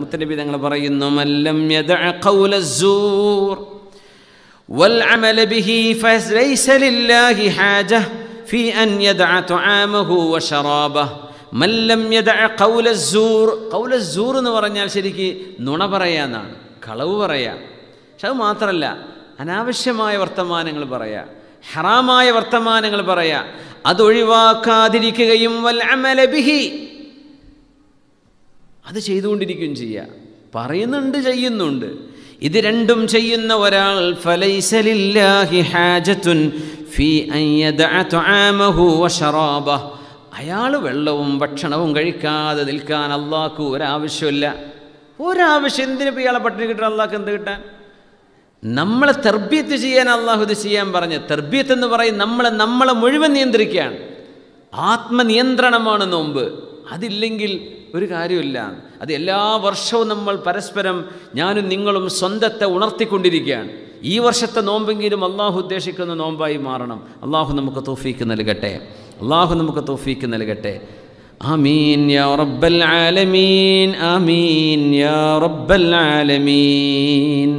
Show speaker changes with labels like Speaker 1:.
Speaker 1: മുത്തനബി തങ്ങൾ പറയുന്നു മല്ലം والعمل به فليس لله حاجة في أن يدع طعامه وشرابه من لم يدع قول الزور قول الزور എന്ന് പറഞ്ഞാൽ ശരിക്ക് നുണ പറയാന്നാണ് കളവ് പറയാ പക്ഷെ അത് മാത്രമല്ല അനാവശ്യമായ വർത്തമാനങ്ങൾ പറയാ ഹറാമായ വർത്തമാനങ്ങൾ പറയാ അതൊഴിവാക്കാതിരിക്കുകയും വൽ അമല ബിഹി അത് ചെയ്തുകൊണ്ടിരിക്കുകയും ചെയ്യുക പറയുന്നുണ്ട് ചെയ്യുന്നുണ്ട് ഇത് രണ്ടും ചെയ്യുന്ന ഒരാൾ ഫലൈസലില്ലാഹി ഹാജത്തുൻ ഫീ വശറാബ അയാൾ വെള്ളവും ഭക്ഷണവും കഴിക്കാതെ നിൽക്കാൻ അള്ളാഹ്ക്ക് ഒരാവശ്യമില്ല ഒരാവശ്യം എന്തിനു ഇയാളെ പട്ടിണി കിട്ടാൻ അള്ളാഹ്ക്ക് എന്ത് കിട്ടാൻ നമ്മളെ തർബീത്ത് ചെയ്യാൻ അള്ളാഹു ഇത് ചെയ്യാൻ പറഞ്ഞ് തർബീത്ത് എന്ന് പറയും നമ്മളെ നമ്മളെ മുഴുവൻ നിയന്ത്രിക്കുകയാണ് ആത്മനിയന്ത്രണമാണ് നോമ്പ് അതില്ലെങ്കിൽ ഒരു കാര്യമില്ല അത് എല്ലാ വർഷവും നമ്മൾ പരസ്പരം ഞാനും നിങ്ങളും സ്വന്തത്തെ ഉണർത്തിക്കൊണ്ടിരിക്കുകയാണ് ഈ വർഷത്തെ നോമ്പെങ്കിലും അള്ളാഹു ഉദ്ദേശിക്കുന്ന നോമ്പായി മാറണം അള്ളാഹു നമുക്ക് തോഫീക്ക് നൽകട്ടെ അള്ളാഹു നമുക്ക് തോഫീക്ക് നൽകട്ടെ ആമീൻ യാ റബ്ബൽ ആലമീൻ ആമീൻ യാ റബ്ബൽ ആലമീൻ